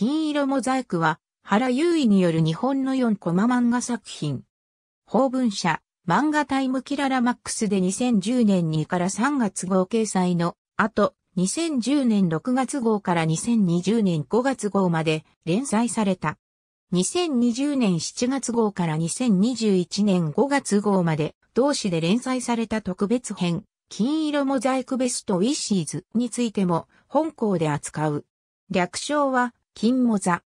金色モザイクは、原優衣による日本の4コマ漫画作品。法文社、漫画タイムキララマックスで2010年2から3月号掲載の、後、2010年6月号から2020年5月号まで連載された。2020年7月号から2021年5月号まで同誌で連載された特別編、金色モザイクベストウィッシーズについても本校で扱う。略称は金も座。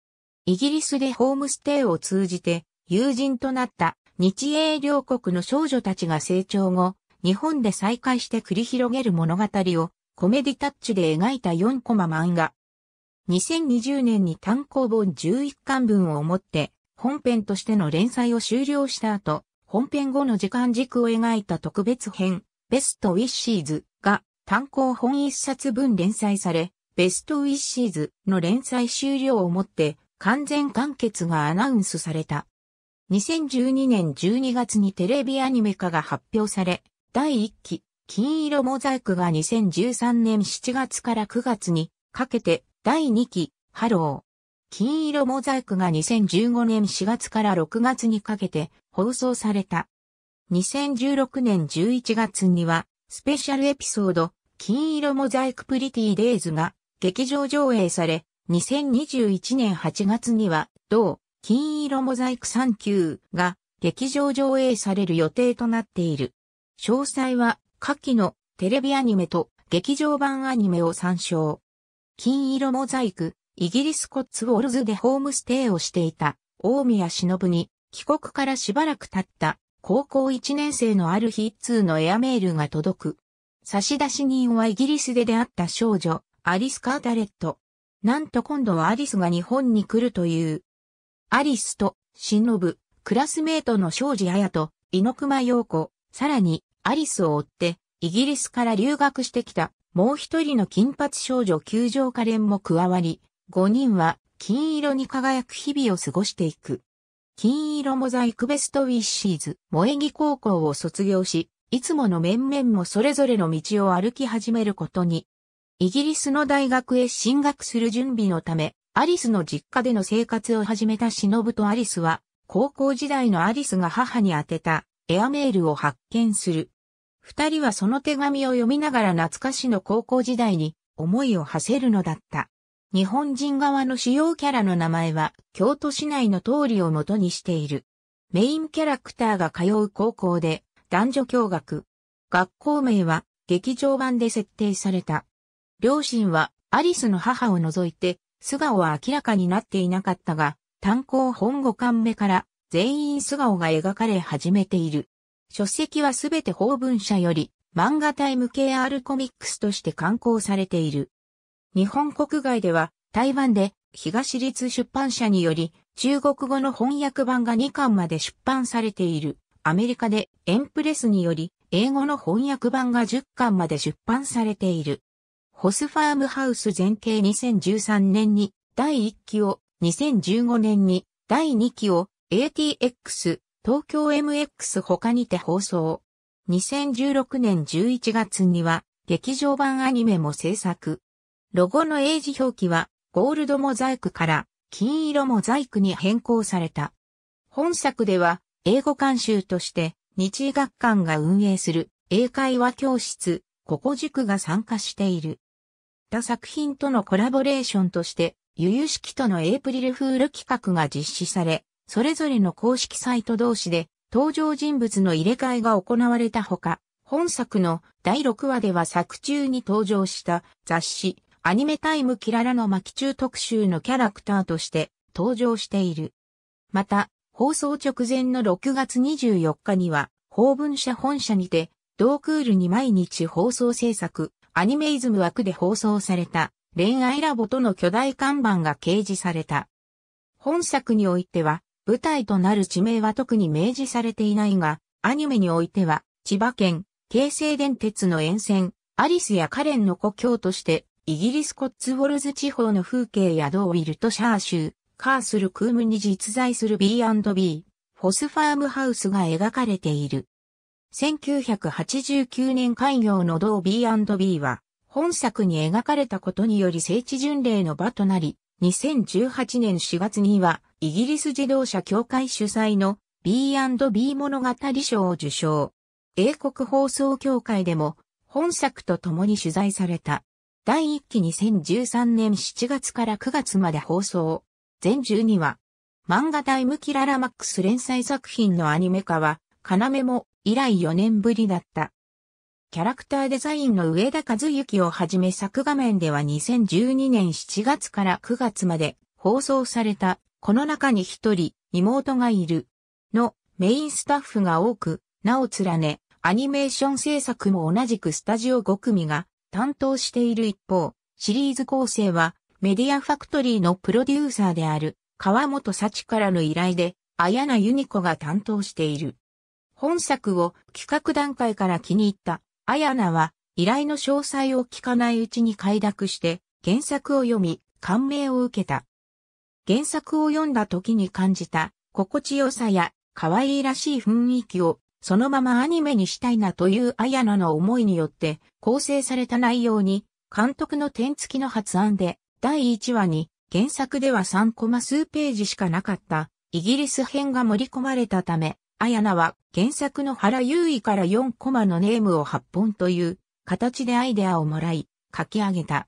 イギリスでホームステイを通じて友人となった日英両国の少女たちが成長後、日本で再会して繰り広げる物語をコメディタッチで描いた4コマ漫画。2020年に単行本11巻分をもって本編としての連載を終了した後、本編後の時間軸を描いた特別編、ベストウィッシーズが単行本1冊分連載され、ベストウィッシーズの連載終了をもって完全完結がアナウンスされた。2012年12月にテレビアニメ化が発表され、第1期、金色モザイクが2013年7月から9月にかけて、第2期、ハロー。金色モザイクが2015年4月から6月にかけて放送された。2016年11月にはスペシャルエピソード金色モザイクプリティデイズが劇場上映され、2021年8月には、同、金色モザイク3級が劇場上映される予定となっている。詳細は、下記のテレビアニメと劇場版アニメを参照。金色モザイク、イギリスコッツウォルズでホームステイをしていた、大宮忍に、帰国からしばらく経った、高校1年生のある日一通のエアメールが届く。差出人はイギリスで出会った少女、アリス・カータレット。なんと今度はアリスが日本に来るという。アリスと、ぶ。クラスメートの庄司綾と、猪熊陽子、さらに、アリスを追って、イギリスから留学してきた、もう一人の金髪少女球場カレンも加わり、5人は、金色に輝く日々を過ごしていく。金色モザイクベストウィッシーズ、萌木高校を卒業し、いつもの面々もそれぞれの道を歩き始めることにイギリスの大学へ進学する準備のため、アリスの実家での生活を始めた忍とアリスは、高校時代のアリスが母に宛てたエアメールを発見する。二人はその手紙を読みながら懐かしの高校時代に思いを馳せるのだった。日本人側の主要キャラの名前は京都市内の通りを元にしている。メインキャラクターが通う高校で男女共学。学校名は劇場版で設定された。両親はアリスの母を除いて素顔は明らかになっていなかったが、単行本5巻目から全員素顔が描かれ始めている。書籍はすべて法文社より漫画タイム KR コミックスとして刊行されている。日本国外では台湾で東立出版社により中国語の翻訳版が2巻まで出版されている。アメリカでエンプレスにより英語の翻訳版が10巻まで出版されている。ホスファームハウス全景2013年に第1期を、2015年に第2期を ATX 東京 MX 他にて放送。2016年11月には劇場版アニメも制作。ロゴの英字表記はゴールドモザイクから金色モザイクに変更された。本作では英語監修として日医学館が運営する英会話教室、ここ塾が参加している。った作品とのコラボレーションとして、ゆゆしきとのエイプリルフール企画が実施され、それぞれの公式サイト同士で登場人物の入れ替えが行われたほか、本作の第6話では作中に登場した雑誌、アニメタイムキララの巻中特集のキャラクターとして登場している。また、放送直前の6月24日には、法文社本社にて、同クールに毎日放送制作、アニメイズム枠で放送された恋愛ラボとの巨大看板が掲示された。本作においては、舞台となる地名は特に明示されていないが、アニメにおいては、千葉県、京成電鉄の沿線、アリスやカレンの故郷として、イギリスコッツウォルズ地方の風景やドーウィルとシャー州、カースルクームに実在する B&B、フォスファームハウスが描かれている。1989年開業の同 B&B は、本作に描かれたことにより聖地巡礼の場となり、2018年4月には、イギリス自動車協会主催の B&B 物語賞を受賞。英国放送協会でも、本作と共に取材された。第1期2013年7月から9月まで放送。全12話。漫画タイムキララマックス連載作品のアニメ化は、要も以来4年ぶりだった。キャラクターデザインの上田和幸をはじめ作画面では2012年7月から9月まで放送された、この中に一人、妹がいる、のメインスタッフが多く、なお連ね、アニメーション制作も同じくスタジオ5組が担当している一方、シリーズ構成はメディアファクトリーのプロデューサーである川本幸からの依頼で、綾菜由美子が担当している。本作を企画段階から気に入った、アヤナは依頼の詳細を聞かないうちに快諾して原作を読み感銘を受けた。原作を読んだ時に感じた心地よさや可愛いらしい雰囲気をそのままアニメにしたいなというアヤナの思いによって構成された内容に監督の点付きの発案で第1話に原作では3コマ数ページしかなかったイギリス編が盛り込まれたため綾ナは原作の原優衣から4コマのネームを8本という形でアイデアをもらい書き上げた。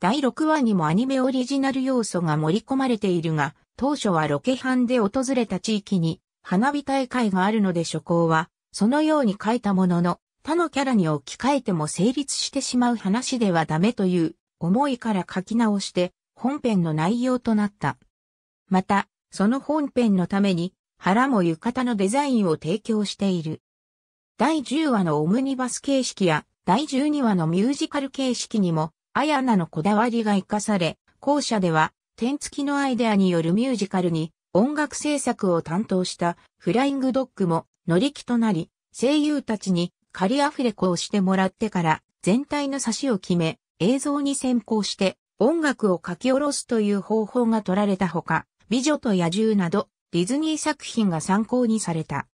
第6話にもアニメオリジナル要素が盛り込まれているが、当初はロケハンで訪れた地域に花火大会があるので初行は、そのように書いたものの、他のキャラに置き換えても成立してしまう話ではダメという思いから書き直して本編の内容となった。また、その本編のために原も浴衣のデザインを提供している。第10話のオムニバス形式や第12話のミュージカル形式にも、アヤナのこだわりが活かされ、後者では、天付きのアイデアによるミュージカルに音楽制作を担当したフライングドッグも乗り気となり、声優たちに仮アフレコをしてもらってから全体の差しを決め、映像に先行して音楽を書き下ろすという方法が取られたほか、美女と野獣などディズニー作品が参考にされた。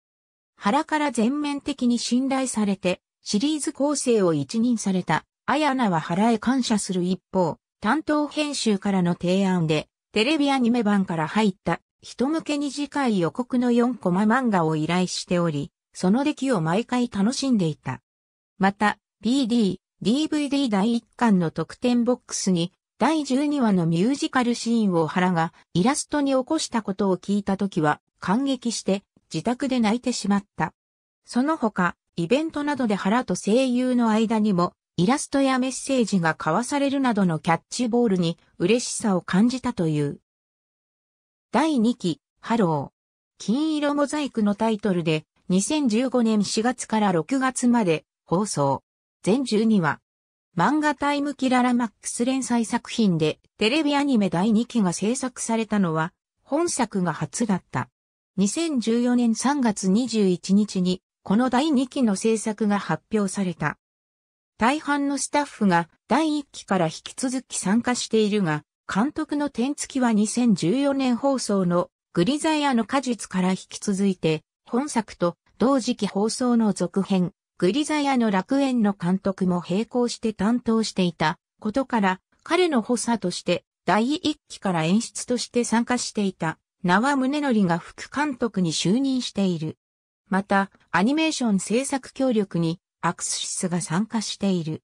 原から全面的に信頼されて、シリーズ構成を一任された、アヤナは原へ感謝する一方、担当編集からの提案で、テレビアニメ版から入った、人向けに次回予告の4コマ漫画を依頼しており、その出来を毎回楽しんでいた。また、BD、DVD 第1巻の特典ボックスに、第12話のミュージカルシーンを原がイラストに起こしたことを聞いた時は感激して自宅で泣いてしまった。その他、イベントなどで原と声優の間にもイラストやメッセージが交わされるなどのキャッチボールに嬉しさを感じたという。第2期、ハロー。金色モザイクのタイトルで2015年4月から6月まで放送。全12話。漫画タイムキララマックス連載作品でテレビアニメ第2期が制作されたのは本作が初だった。2014年3月21日にこの第2期の制作が発表された。大半のスタッフが第1期から引き続き参加しているが、監督の点付きは2014年放送のグリザイアの果実から引き続いて本作と同時期放送の続編グリザヤの楽園の監督も並行して担当していたことから、彼の補佐として第一期から演出として参加していた縄宗則が副監督に就任している。また、アニメーション制作協力にアクスシスが参加している。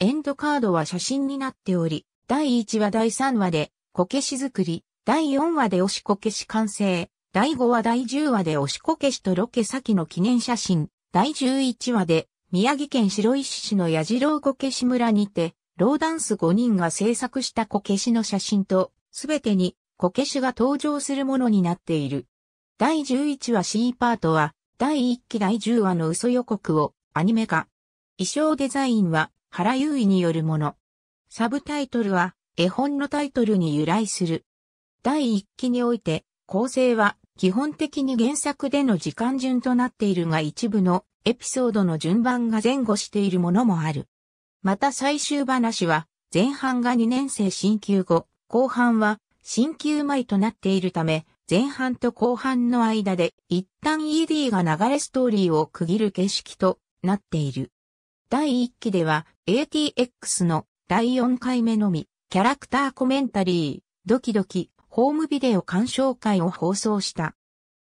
エンドカードは写真になっており、第1話第3話でこけし作り、第4話で押しこけし完成、第5話第10話で押しこけしとロケ先の記念写真、第11話で、宮城県白石市の矢次郎こけし村にて、ローダンス5人が制作したこけしの写真と、すべてにこけしが登場するものになっている。第11話 C パートは、第1期第10話の嘘予告をアニメ化。衣装デザインは原優衣によるもの。サブタイトルは絵本のタイトルに由来する。第1期において構成は基本的に原作での時間順となっているが一部のエピソードの順番が前後しているものもある。また最終話は前半が2年生進級後、後半は進級前となっているため、前半と後半の間で一旦 ED が流れストーリーを区切る形式となっている。第1期では ATX の第4回目のみキャラクターコメンタリー、ドキドキ、ホームビデオ鑑賞会を放送した。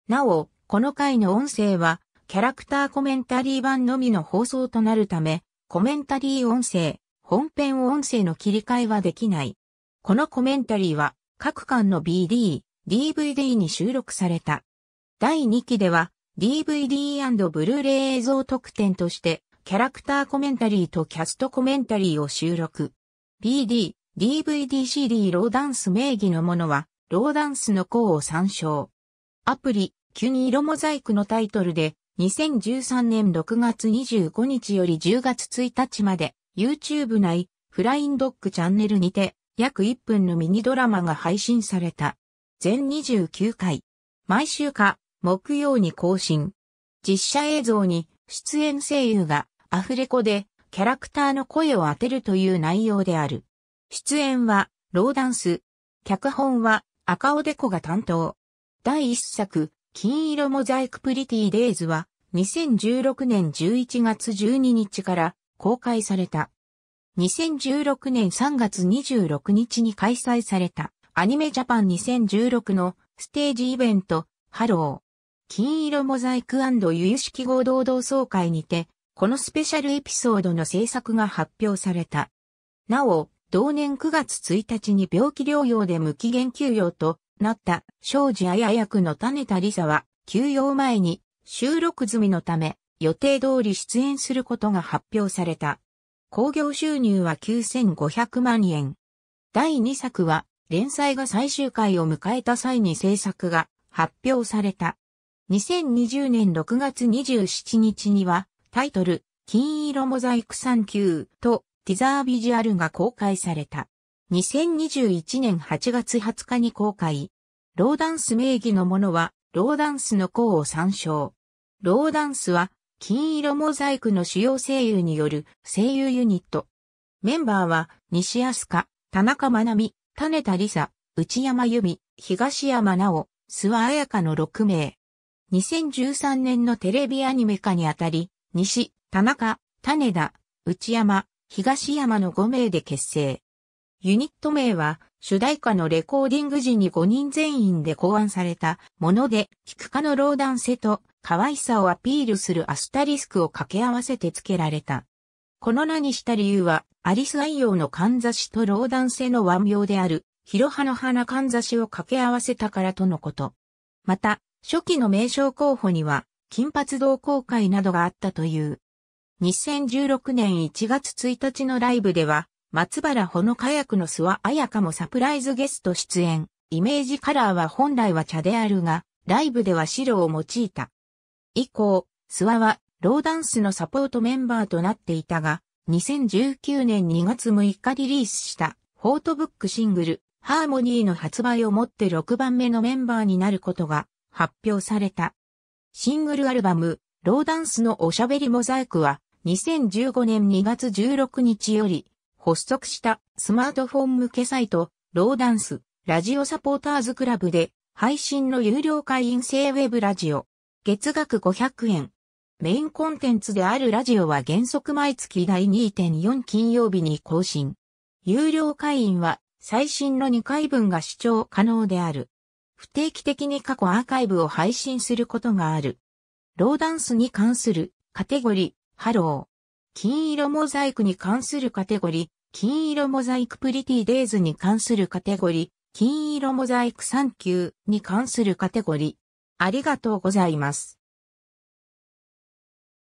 なお、この回の音声は、キャラクターコメンタリー版のみの放送となるため、コメンタリー音声、本編音声の切り替えはできない。このコメンタリーは、各巻の BD、DVD に収録された。第2期では、DVD& ブルーレイ映像特典として、キャラクターコメンタリーとキャストコメンタリーを収録。BD、DVD CD ローダンス名義のものは、ローダンスの項を参照。アプリ、キュニ色モザイクのタイトルで、2013年6月25日より10月1日まで、YouTube 内、フラインドッグチャンネルにて、約1分のミニドラマが配信された。全29回。毎週か、木曜に更新。実写映像に、出演声優が、アフレコで、キャラクターの声を当てるという内容である。出演は、ローダンス。脚本は、赤尾デコが担当。第1作、金色モザイクプリティデイズは、2016年11月12日から公開された。2016年3月26日に開催された、アニメジャパン2016のステージイベント、ハロー。金色モザイク有識合同同窓会にて、このスペシャルエピソードの制作が発表された。なお、同年9月1日に病気療養で無期限休養となった庄司綾役の種田理沙は休養前に収録済みのため予定通り出演することが発表された。興行収入は9500万円。第2作は連載が最終回を迎えた際に制作が発表された。2020年6月27日にはタイトル金色モザイク3級とティザービジュアルが公開された。2021年8月20日に公開。ローダンス名義のものは、ローダンスの項を参照。ローダンスは、金色モザイクの主要声優による声優ユニット。メンバーは、西飛鳥、田中真奈美、種田理沙、内山由美、東山直、諏訪彩香の6名。2013年のテレビアニメ化にあたり、西、田中、種田、内山、東山の5名で結成。ユニット名は、主題歌のレコーディング時に5人全員で考案されたもので、聴くかの老男性と可愛さをアピールするアスタリスクを掛け合わせて付けられた。この名にした理由は、アリス愛用のかんざしと老男性の和名である、ヒロハの花かんざしを掛け合わせたからとのこと。また、初期の名称候補には、金髪同好会などがあったという。2016年1月1日のライブでは、松原ほのか役の諏訪彩香もサプライズゲスト出演。イメージカラーは本来は茶であるが、ライブでは白を用いた。以降、諏訪は、ローダンスのサポートメンバーとなっていたが、2019年2月6日リリースした、フォートブックシングル、ハーモニーの発売をもって6番目のメンバーになることが発表された。シングルアルバム、ローダンスのおしゃべりモザイクは、2015年2月16日より、発足したスマートフォン向けサイト、ローダンス、ラジオサポーターズクラブで、配信の有料会員制ウェブラジオ。月額500円。メインコンテンツであるラジオは原則毎月第2.4金曜日に更新。有料会員は最新の2回分が視聴可能である。不定期的に過去アーカイブを配信することがある。ローダンスに関するカテゴリー、ハロー。金色モザイクに関するカテゴリー、金色モザイクプリティデイズに関するカテゴリー、金色モザイクサンキューに関するカテゴリー。ありがとうございます。